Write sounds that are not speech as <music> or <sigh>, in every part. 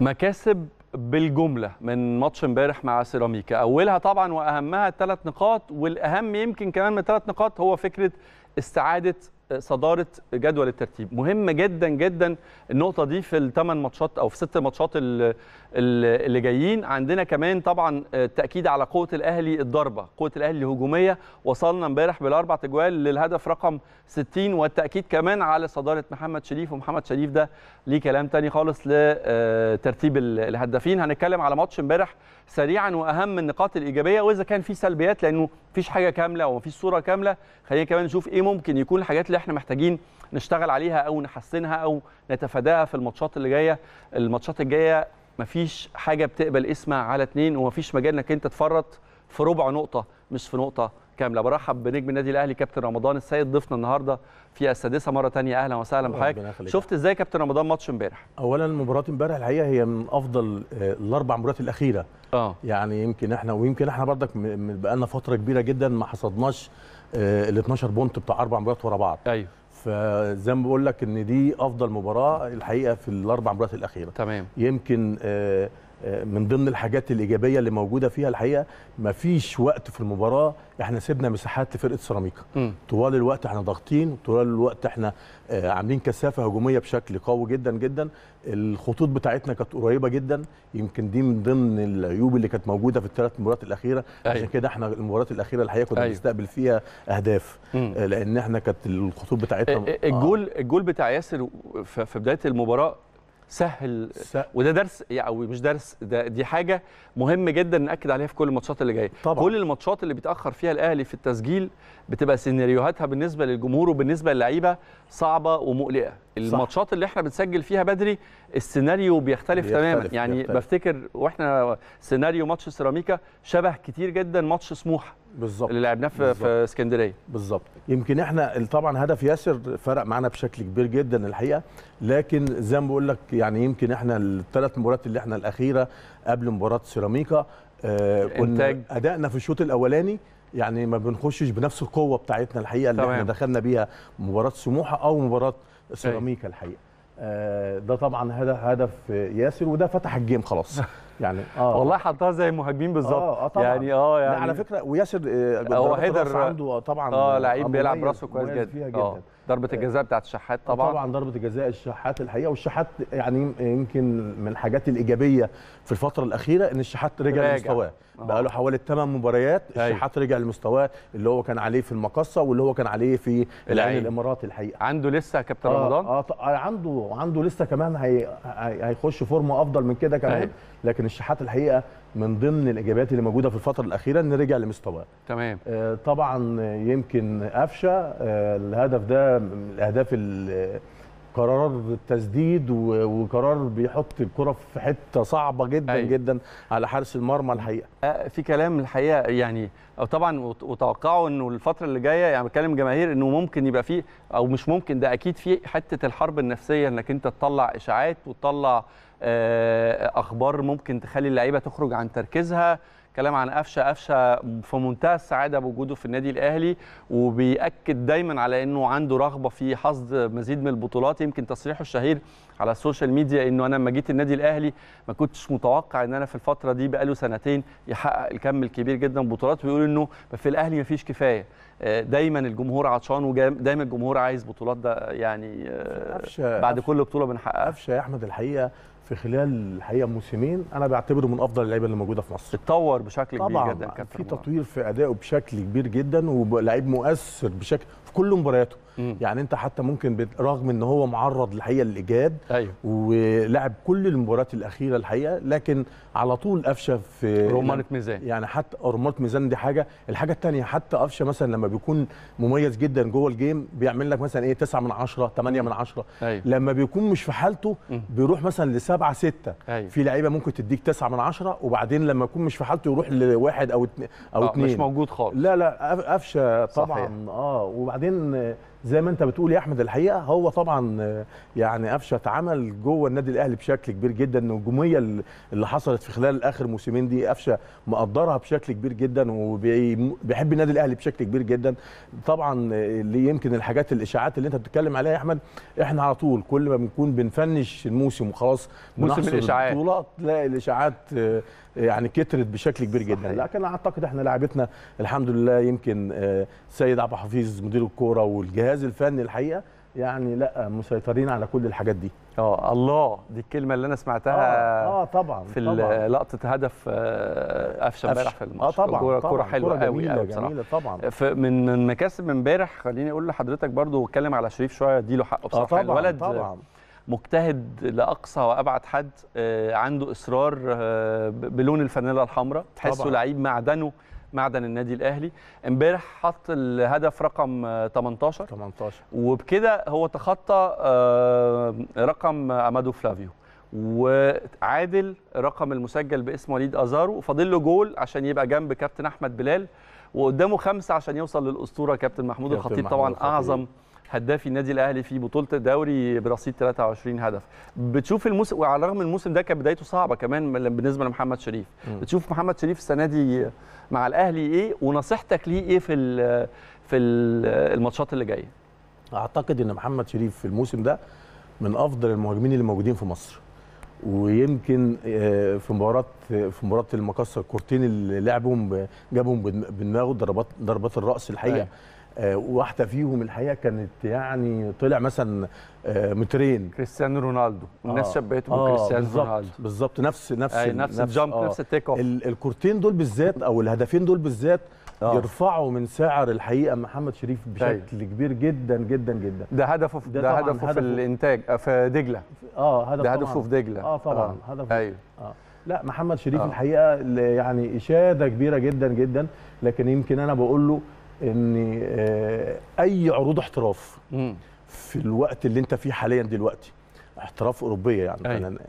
مكاسب بالجمله من ماتش امبارح مع سيراميكا اولها طبعا واهمها الثلاث نقاط والاهم يمكن كمان من الثلاث نقاط هو فكره استعاده صداره جدول الترتيب مهم جدا جدا النقطه دي في الثمان ماتشات او في ست ماتشات اللي جايين عندنا كمان طبعا تاكيد على قوه الاهلي الضربه قوه الاهلي الهجوميه وصلنا امبارح بالاربع تجوال للهدف رقم 60 والتاكيد كمان على صداره محمد شريف ومحمد شريف ده ليه كلام تاني خالص لترتيب الهدافين هنتكلم على ماتش امبارح سريعا واهم النقاط الايجابيه واذا كان في سلبيات لانه مفيش حاجه كامله ومفيش صوره كامله خلينا كمان نشوف ايه ممكن يكون الحاجات اللي احنا محتاجين نشتغل عليها او نحسنها او نتفاداها في الماتشات اللي جايه الماتشات الجايه مفيش حاجه بتقبل اسمها على اتنين ومفيش مجال انك انت تفرط في ربع نقطه مش في نقطه كامله برحب بنجم النادي الاهلي كابتن رمضان السيد ضيفنا النهارده في السادسه مره تانية اهلا وسهلا بحضرتك شفت ازاي كابتن رمضان ماتش امبارح اولا مباراه امبارح الحقيقه هي من افضل آه، الاربع مباريات الاخيره اه يعني يمكن احنا ويمكن احنا بردك بقالنا فتره كبيره جدا ما حصدناش آه، ال 12 بونت بتاع اربع مباريات ورا بعض ايوه فزي ما بقول لك ان دي افضل مباراه الحقيقه في الاربع مباريات الاخيره تمام يمكن آه من ضمن الحاجات الايجابيه اللي موجوده فيها الحقيقه ما فيش وقت في المباراه احنا سيبنا مساحات لفرقه سيراميكا طوال الوقت احنا ضاغطين طوال الوقت احنا آه، عاملين كثافه هجوميه بشكل قوي جدا جدا الخطوط بتاعتنا كانت قريبه جدا يمكن دي من ضمن العيوب اللي كانت موجوده في الثلاث مباريات الاخيره أيوة. عشان كده احنا المباريات الاخيره الحقيقه كنا أيوة. بنستقبل فيها اهداف مم. آه، لان احنا كانت الخطوط بتاعتنا آه، الجول آه. الجول بتاع ياسر في بدايه المباراه سهل س... وده درس يعني مش درس ده دي حاجه مهم جدا ناكد عليها في كل الماتشات اللي جايه طبعا. كل الماتشات اللي بيتاخر فيها الاهلي في التسجيل بتبقى سيناريوهاتها بالنسبه للجمهور وبالنسبه للعيبه صعبه ومقلقه الماتشات اللي احنا بنسجل فيها بدري السيناريو بيختلف, بيختلف تماما يعني بيختلف. بفتكر واحنا سيناريو ماتش سيراميكا شبه كتير جدا ماتش سموحه بالظبط اللي لعبناه في, في اسكندريه بالظبط يمكن احنا طبعا هدف ياسر فرق معانا بشكل كبير جدا الحقيقه لكن زي ما بقول لك يعني يمكن احنا الثلاث مباريات اللي احنا الاخيره قبل مباراه سيراميكا آه ادائنا في الشوط الاولاني يعني ما بنخشش بنفس القوه بتاعتنا الحقيقه اللي طبعاً. احنا دخلنا بيها مباراه سموحه او مباراه سيراميكا الحقيقه آه ده طبعا هدف هدف ياسر وده فتح الجيم خلاص <laughs> يعني اه والله حطها زي المهاجمين بالظبط اه, آه، طبعا يعني اه يعني على فكره وياسر آه، هو هيدر عنده آه، طبعا اه لعيب بيلعب راسه كويس جدا فيها جدا ضربه آه. الجزاء بتاعت الشحات طبعا طبعا ضربه الجزاء الشحات الحقيقه والشحات يعني يمكن من الحاجات الايجابيه في الفتره الاخيره ان الشحات رجع لمستواه آه. بقى له حوالي 8 مباريات أيوه. الشحات رجع لمستواه اللي هو كان عليه في المقصه واللي هو كان عليه في العين الامارات الحقيقه عنده لسه كابتن آه رمضان آه،, اه عنده عنده لسه كمان هي هيخش فورمه افضل من كده كمان أيوه. لكن الشحات الحقيقه من ضمن الاجابات اللي موجوده في الفتره الاخيره ان رجع لمستواه تمام آه طبعا يمكن قفشه آه الهدف ده من الاهداف قرار التسديد وقرار بيحط الكره في حته صعبه جدا أي. أيوة. جدا على حارس المرمى الحقيقه آه، في كلام الحقيقه يعني آه، طبعا وتوقعوا انه الفتره اللي جايه يعني بتكلم جماهير انه ممكن يبقى فيه او مش ممكن ده اكيد في حته الحرب النفسيه انك انت تطلع اشاعات وتطلع آه، اخبار ممكن تخلي اللعيبه تخرج عن تركيزها الكلام عن قفشه قفشه في منتهى السعاده بوجوده في النادي الاهلي وبياكد دايما على انه عنده رغبه في حصد مزيد من البطولات يمكن تصريحه الشهير على السوشيال ميديا انه انا لما جيت النادي الاهلي ما كنتش متوقع ان انا في الفتره دي بقاله سنتين يحقق الكم الكبير جدا بطولات ويقول انه في الاهلي ما فيش كفايه آه، دايما الجمهور عطشان ودايما الجمهور عايز بطولات ده يعني آه، بعد كل بطوله بنحققها قفشه يا احمد الحقيقه في خلال الحقيقه موسمين انا بعتبره من افضل اللعيبه اللي موجوده في مصر اتطور بشكل كبير طبعا جدا يعني في تطوير في ادائه بشكل كبير جدا ولاعيب مؤثر بشكل في كل مبارياته يعني انت حتى ممكن رغم ان هو معرض الحقيقه للاجهاد أيوه. ولعب كل المباريات الاخيره الحقيقه لكن على طول قفشه في رمانه ميزان يعني حتى رمانه ميزان دي حاجه الحاجه الثانيه حتى قفشه مثلا لما بيكون مميز جدا جوه الجيم بيعمل لك مثلا ايه 9 من 10 8 من 10 أيوه. لما بيكون مش في حالته بيروح مثلا ل 7 6 أيوه. في لعيبه ممكن تديك 9 من 10 وبعدين لما يكون مش في حالته دلوقتي وروح لواحد او آه، اتنين او اتنين مش موجود خالص لا لا قفشه طبعا صحيح. اه وبعدين زي ما انت بتقول يا احمد الحقيقه هو طبعا آه، يعني قفشه عمل جوه النادي الاهلي بشكل كبير جدا النجوميه اللي حصلت في خلال اخر موسمين دي قفشه مقدرها بشكل كبير جدا وبيحب النادي الاهلي بشكل كبير جدا طبعا آه، اللي يمكن الحاجات الاشاعات اللي انت بتتكلم عليها يا احمد احنا على طول كل ما بنكون بنفنش الموسم وخلاص موسم الاشاعات البطوله تلاقي الاشاعات آه، يعني كترت بشكل كبير جدا صحيح. لكن اعتقد احنا لعبتنا الحمد لله يمكن سيد عبد الحفيظ مدير الكوره والجهاز الجهاز الفني الحقيقه يعني لا مسيطرين على كل الحاجات دي اه الله دي الكلمه اللي انا سمعتها اه, آه طبعا في لقطه هدف آه، قفشه آه امبارح في الماتش اه طبعا كوره كوره حلوه قوي قوي جميله طبعا من من مكاسب امبارح خليني اقول لحضرتك برضو اتكلم على شريف شويه اديله حقه آه، بصراحه آه طبعا الولد طبعا مجتهد لاقصى وابعد حد آه، عنده اصرار بلون الفانيلا الحمراء تحسه لعيب معدنه معدن النادي الاهلي امبارح حط الهدف رقم 18 آه، 18 وبكده هو تخطى آه، رقم امادو فلافيو وعادل رقم المسجل باسم وليد ازارو فاضل له جول عشان يبقى جنب كابتن احمد بلال وقدامه خمسه عشان يوصل للاسطوره كابتن محمود الخطيب طبعا اعظم هداف النادي الاهلي في بطوله الدوري برصيد 23 هدف بتشوف الموسم وعلى الرغم الموسم ده كان بدايته صعبه كمان بالنسبه لمحمد شريف م. بتشوف محمد شريف السنه دي مع الاهلي ايه ونصيحتك ليه ايه في الـ في الماتشات اللي جايه اعتقد ان محمد شريف في الموسم ده من افضل المهاجمين اللي موجودين في مصر ويمكن آه، في مباراه في مباراه المقصه الكورتين اللي لعبهم جابهم بدماغه ضربات ضربات الراس الحقيقه أيوة. آه، واحده فيهم الحقيقه كانت يعني طلع مثلا آه، مترين كريستيانو رونالدو الناس آه. شبهته آه بكريستيانو رونالدو بالظبط نفس نفس أي نفس الجامب نفس, نفس التيك اوف الكورتين دول بالذات او الهدفين دول بالذات أوه. يرفعوا من سعر الحقيقه محمد شريف بشكل طيب. كبير جدا جدا جدا ده هدفه ده, ده هدفه, في الانتاج آه، في دجله اه هدف ده هدفه في دجله اه طبعا آه. هدفه ايوه آه. لا محمد شريف آه. الحقيقه يعني اشاده كبيره جدا جدا لكن يمكن انا بقول له ان آه، اي عروض احتراف في الوقت اللي انت فيه حاليا دلوقتي احتراف اوروبيه يعني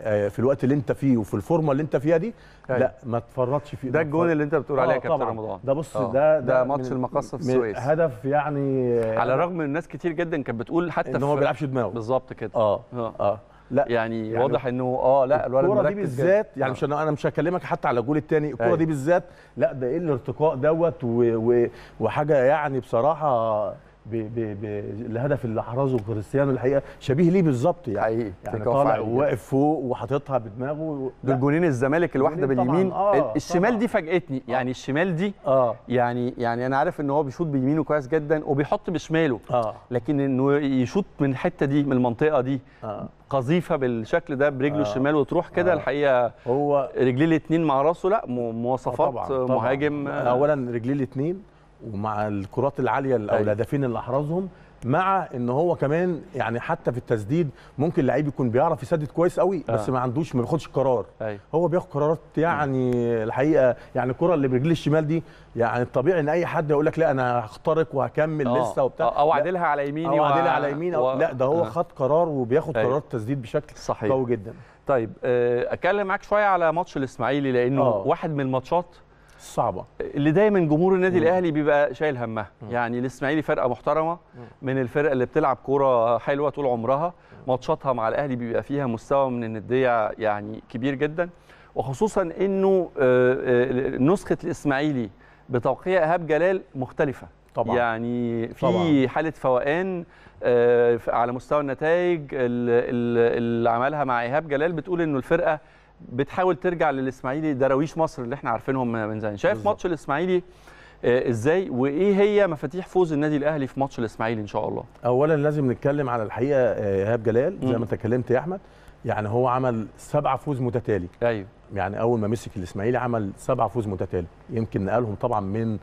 أيوة. في الوقت اللي انت فيه وفي الفورمه اللي انت فيها دي أيوة. لا ما تفرطش فيه ده الجون اللي انت بتقول عليه يا آه، كابتن رمضان ده بص آه. ده ده, ده ماتش المقصه في السويس هدف يعني على الرغم من الناس كتير جدا كانت بتقول حتى ان هو ما بيلعبش دماغه بالظبط كده اه اه, آه. لا يعني, يعني واضح انه اه لا الولد الكوره دي بالذات يعني مش انا مش هكلمك حتى على الجول الثاني الكوره دي بالذات لا ده ايه الارتقاء دوت وحاجه يعني بصراحه بالهدف اللي حرزه كريستيانو الحقيقه شبيه ليه بالظبط يعني حقيقي يعني طالع وواقف فوق وحاططها بدماغه دول جونين الزمالك الواحده باليمين آه الشمال دي فاجئتني آه. يعني الشمال دي آه يعني يعني انا عارف ان هو بيشوط بيمينه كويس جدا وبيحط بشماله آه لكن انه يشوط من الحته دي من المنطقه دي آه قذيفه بالشكل ده برجله آه الشمال وتروح كده آه الحقيقه هو رجليه الاثنين مع راسه لا مواصفات آه طبعًا مهاجم طبعًا. آه اولا رجليه الاثنين ومع الكرات العاليه او أيوة. الهدفين اللي احرزهم مع ان هو كمان يعني حتى في التسديد ممكن لعيب يكون بيعرف يسدد كويس قوي آه. بس ما عندوش ما بياخدش قرار أيوة. هو بياخد قرارات يعني م. الحقيقه يعني الكره اللي برجل الشمال دي يعني الطبيعي ان اي حد يقول لك لا انا هخترق وهكمل آه. لسه وبتاع او اعدلها على يميني او اعدلها على يميني أو و... لا ده هو آه. خد قرار وبياخد أيوة. قرارات تسديد بشكل صحيح. قوي جدا طيب اتكلم معاك شويه على ماتش الاسماعيلي لانه واحد من الماتشات صعبه اللي دايما جمهور النادي مم. الاهلي بيبقى شايل همها يعني الاسماعيلي فرقه محترمه مم. من الفرق اللي بتلعب كوره حلوه طول عمرها ماتشاتها مع الاهلي بيبقى فيها مستوى من النديه يعني كبير جدا وخصوصا انه آه، آه، نسخه الاسماعيلي بتوقيع ايهاب جلال مختلفه طبعا يعني في طبعا. حاله فوقان آه، على مستوى النتائج اللي عملها مع ايهاب جلال بتقول انه الفرقه بتحاول ترجع للاسماعيلي دراويش مصر اللي احنا عارفينهم من زمان شايف ماتش الاسماعيلي آه، ازاي وايه هي مفاتيح فوز النادي الاهلي في ماتش الاسماعيلي ان شاء الله اولا لازم نتكلم على الحقيقه آه، ايهاب جلال زي ما انت اتكلمت يا احمد يعني هو عمل سبعة فوز متتالي ايوه يعني اول ما مسك الاسماعيلي عمل سبعة فوز متتالي يمكن نقلهم طبعا من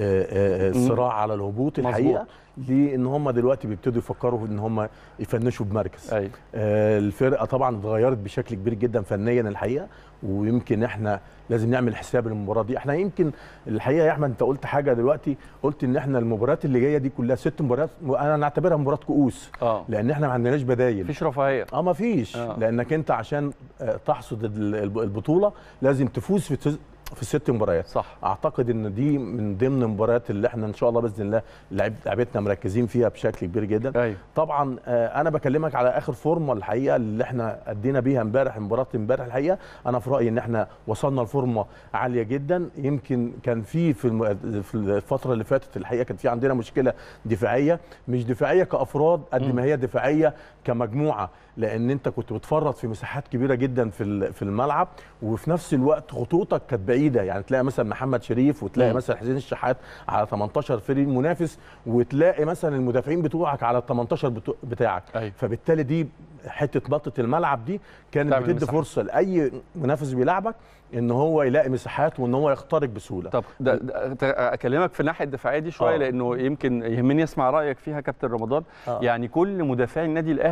آه، آه، آه، صراع على الهبوط الحقيقه لان هم دلوقتي بيبتدوا يفكروا ان هم يفنشوا بمركز أيوة. الفرقه طبعا اتغيرت بشكل كبير جدا فنيا الحقيقه ويمكن احنا لازم نعمل حساب المباراه دي احنا يمكن الحقيقه يا احمد انت قلت حاجه دلوقتي قلت ان احنا المباريات اللي جايه دي كلها ست مباريات انا نعتبرها مباراه كؤوس آه. لان احنا ما عندناش بدايل مفيش رفاهيه اه مفيش آه. لانك انت عشان تحصد البطوله لازم تفوز في في الست مباريات صح اعتقد ان دي من ضمن المباريات اللي احنا ان شاء الله باذن الله لعيبتنا مركزين فيها بشكل كبير جدا أيوه. طبعا آه، انا بكلمك على اخر فورمه الحقيقه اللي احنا ادينا بيها امبارح مباراه امبارح الحقيقه انا في رايي ان احنا وصلنا لفورمه عاليه جدا يمكن كان في في الفتره اللي فاتت الحقيقه كان في عندنا مشكله دفاعيه مش دفاعيه كافراد قد ما هي دفاعيه كمجموعه لان انت كنت بتفرط في مساحات كبيره جدا في في الملعب وفي نفس الوقت خطوطك كانت بعيده يعني تلاقي مثلا محمد شريف وتلاقي م. مثلا حسين الشحات على 18 فريق منافس وتلاقي مثلا المدافعين بتوعك على ال 18 بتاعك أيوه. فبالتالي دي حته بطه الملعب دي كانت بتدي مساحة. فرصه لاي منافس بيلعبك ان هو يلاقي مساحات وان هو يخترق بسهوله طب ده, ده اكلمك في الناحيه الدفاعيه دي شويه آه. لانه يمكن يهمني اسمع رايك فيها كابتن رمضان آه. يعني كل مدافعي النادي الاهلي